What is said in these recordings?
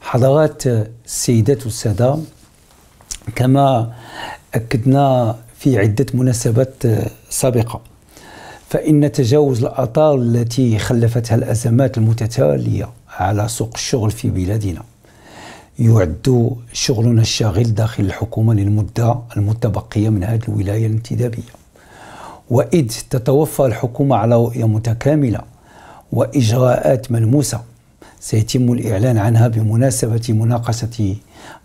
حضرات السيدات والسادة كما أكدنا في عدة مناسبات سابقة فإن تجاوز الأطار التي خلفتها الأزمات المتتالية على سوق الشغل في بلادنا يعد شغلنا الشاغل داخل الحكومة للمدة المتبقية من هذه الولاية الانتدابية وإذ تتوفر الحكومة على رؤية متكاملة وإجراءات ملموسة سيتم الإعلان عنها بمناسبة مناقشة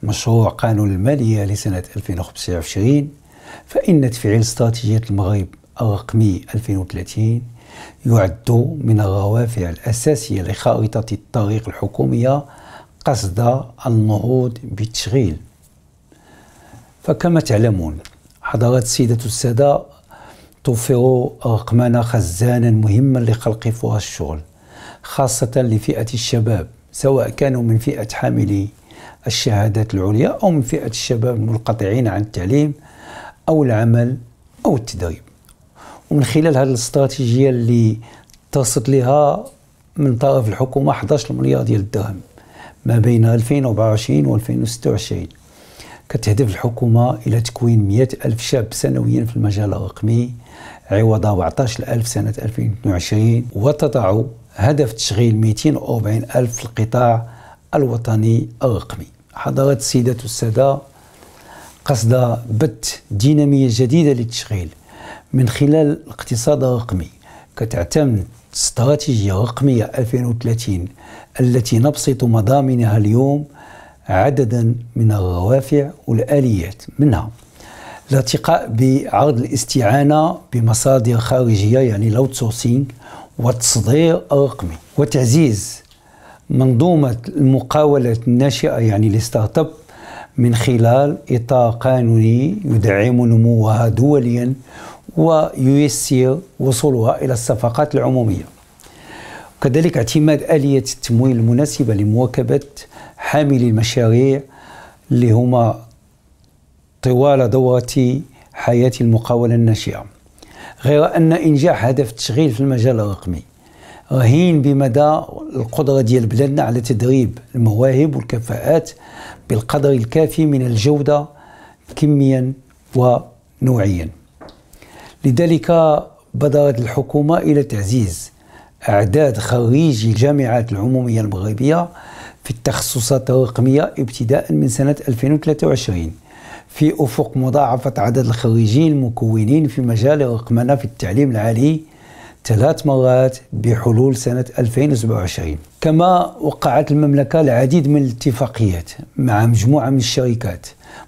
مشروع قانون المالية لسنة 2025 فإن تفعيل استراتيجية المغرب الرقمي 2030 يعد من الروافع الأساسية لخارطة الطريق الحكومية قصد النهوض بالتشغيل فكما تعلمون حضرت السيدة السادة توفر رقمنة خزانا مهما لخلق فرص الشغل خاصة لفئة الشباب سواء كانوا من فئة حاملي الشهادات العليا أو من فئة الشباب المنقطعين عن التعليم أو العمل أو التدريب ومن خلال هذه الاستراتيجية اللي تصد لها من طرف الحكومة 11 مليار ديال الدرهم ما بين 2024 و 2026 كتهدف الحكومة إلى تكوين 100 ألف شاب سنويا في المجال الرقمي عوض 14000 سنة 2022 وتضع هدف تشغيل 240 ألف في القطاع الوطني الرقمي حضرت السيدة السادة قصد بث دينامية جديدة للتشغيل من خلال الاقتصاد الرقمي كتعتمد استراتيجية رقمية 2030 التي نبسط مضامنها اليوم عددا من الروافع والآليات منها الارتقاء بعرض الاستعانة بمصادر خارجية يعني لاوت سورسينغ والتصدير الرقمي وتعزيز منظومة المقاولات الناشئة يعني الستارت اب من خلال إطار قانوني يدعم نموها دوليا وييسر وصولها إلى الصفقات العمومية وكذلك اعتماد آلية التمويل المناسبة لمواكبة حاملي المشاريع اللي هما طوال دورة حياة المقاولة الناشئة غير أن إنجاح هدف التشغيل في المجال الرقمي رهين بمدى القدرة ديال بلادنا على تدريب المواهب والكفاءات بالقدر الكافي من الجودة كميا ونوعيا لذلك بدأت الحكومة إلى تعزيز أعداد خريجي الجامعات العمومية المغربية في التخصصات الرقمية ابتداء من سنة 2023 في أفق مضاعفة عدد الخريجين المكونين في مجال الرقمنة في التعليم العالي ثلاث مرات بحلول سنة 2027 كما وقعت المملكة العديد من الاتفاقيات مع مجموعة من الشركات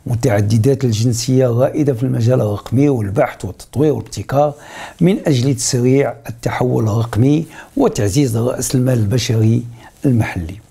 متعددات الجنسية الرائدة في المجال الرقمي والبحث والتطوير والابتكار من أجل تسريع التحول الرقمي وتعزيز رأس المال البشري المحلي.